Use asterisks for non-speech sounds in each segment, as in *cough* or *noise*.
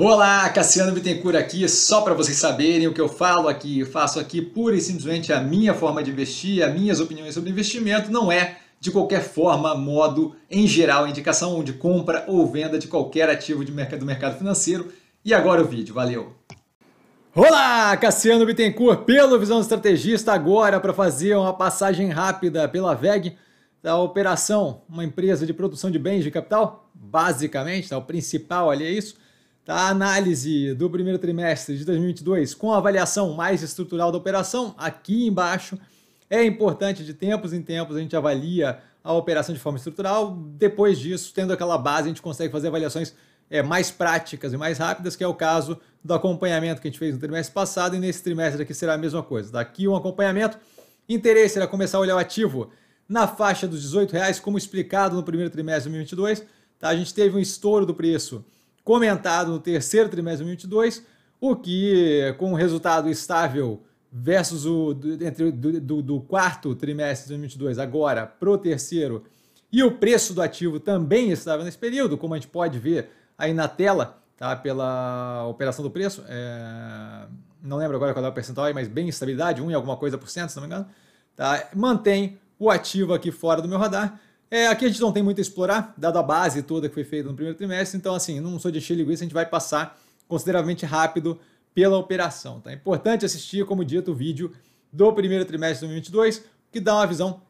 Olá, Cassiano Bittencourt aqui, só para vocês saberem o que eu falo aqui, eu faço aqui pura e simplesmente a minha forma de investir, as minhas opiniões sobre investimento, não é de qualquer forma, modo, em geral, indicação de compra ou venda de qualquer ativo de mercado, do mercado financeiro. E agora o vídeo, valeu! Olá, Cassiano Bittencourt, pelo Visão Estrategista, agora para fazer uma passagem rápida pela VEG da operação, uma empresa de produção de bens de capital, basicamente, tá, o principal ali é isso, a tá, análise do primeiro trimestre de 2022 com a avaliação mais estrutural da operação aqui embaixo. É importante de tempos em tempos a gente avalia a operação de forma estrutural. Depois disso, tendo aquela base, a gente consegue fazer avaliações é, mais práticas e mais rápidas, que é o caso do acompanhamento que a gente fez no trimestre passado e nesse trimestre aqui será a mesma coisa. Daqui um acompanhamento. Interesse era começar a olhar o ativo na faixa dos R$18,00, reais, como explicado no primeiro trimestre de 2022. Tá? A gente teve um estouro do preço comentado no terceiro trimestre de 2022, o que, com um resultado estável versus o entre, do, do, do quarto trimestre de 2022 agora para o terceiro, e o preço do ativo também estável nesse período, como a gente pode ver aí na tela, tá? pela operação do preço, é... não lembro agora qual é o percentual, aí, mas bem estabilidade, 1 e alguma coisa por cento, se não me engano, tá? mantém o ativo aqui fora do meu radar, é, aqui a gente não tem muito a explorar, dado a base toda que foi feita no primeiro trimestre, então assim, não sou de encher linguiça, a gente vai passar consideravelmente rápido pela operação. Tá? É importante assistir, como dito, o vídeo do primeiro trimestre de 2022, que dá uma visão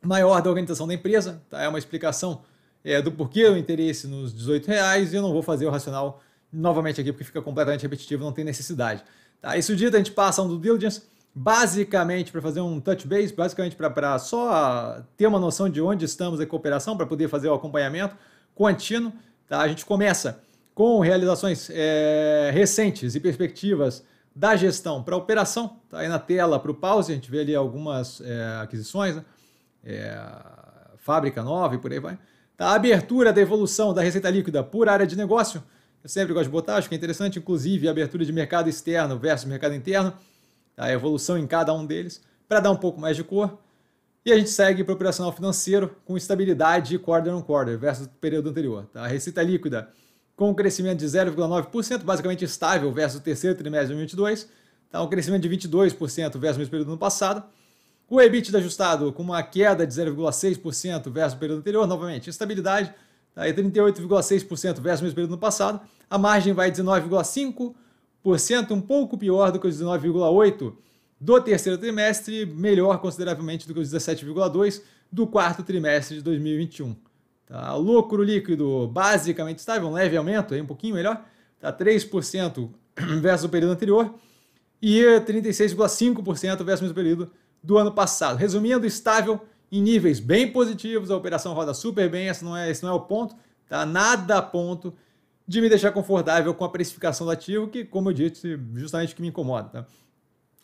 maior da organização da empresa, tá? é uma explicação é, do porquê o interesse nos 18 reais, e eu não vou fazer o racional novamente aqui, porque fica completamente repetitivo, não tem necessidade. Tá? Isso dito, a gente passa um do diligence, basicamente para fazer um touch base, basicamente para só ter uma noção de onde estamos em cooperação, para poder fazer o acompanhamento contínuo. Tá? A gente começa com realizações é, recentes e perspectivas da gestão para operação. Tá aí na tela para o pause, a gente vê ali algumas é, aquisições, né? é, fábrica nova e por aí vai. Tá, a abertura da evolução da receita líquida por área de negócio. Eu sempre gosto de botar, acho que é interessante, inclusive, a abertura de mercado externo versus mercado interno a evolução em cada um deles, para dar um pouco mais de cor. E a gente segue para o operacional financeiro com estabilidade quarter on quarter versus o período anterior. Tá? A receita líquida com um crescimento de 0,9%, basicamente estável versus o terceiro trimestre de 2022, tá? um crescimento de 22% versus o mesmo período do ano passado. O EBITDA ajustado com uma queda de 0,6% versus o período anterior, novamente, estabilidade, tá? e 38,6% versus o mesmo período do ano passado. A margem vai de 19,5%, um pouco pior do que os 19,8% do terceiro trimestre, melhor consideravelmente do que os 17,2% do quarto trimestre de 2021. Tá? Lucro líquido basicamente estável, um leve aumento, aí um pouquinho melhor, tá 3% *clears throat* versus o período anterior e 36,5% versus o mesmo período do ano passado. Resumindo, estável em níveis bem positivos, a operação roda super bem, esse não é, esse não é o ponto, tá? nada a ponto de me deixar confortável com a precificação do ativo, que, como eu disse, justamente que me incomoda. Tá?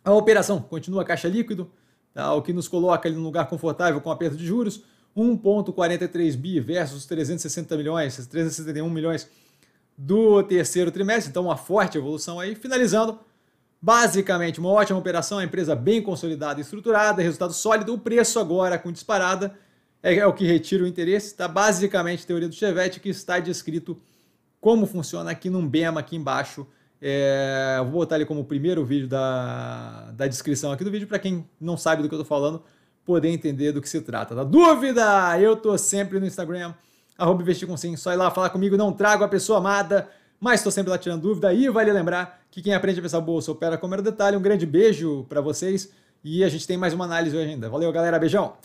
A operação continua caixa líquido, tá? o que nos coloca ali num lugar confortável com aperto de juros, 1,43 bi versus 360 milhões, 371 milhões do terceiro trimestre, então uma forte evolução aí. Finalizando, basicamente uma ótima operação, a empresa bem consolidada e estruturada, resultado sólido, o preço agora com disparada é, é o que retira o interesse, tá? Basicamente, teoria do Chevette que está descrito como funciona aqui num Bema aqui embaixo. É, vou botar ele como o primeiro vídeo da, da descrição aqui do vídeo para quem não sabe do que eu estou falando poder entender do que se trata. Da tá? dúvida, eu estou sempre no Instagram, arroba investir com sim, só ir lá falar comigo, não trago a pessoa amada, mas estou sempre lá tirando dúvida e vale lembrar que quem aprende a pensar bolsa opera com o detalhe. Um grande beijo para vocês e a gente tem mais uma análise hoje ainda. Valeu, galera, beijão!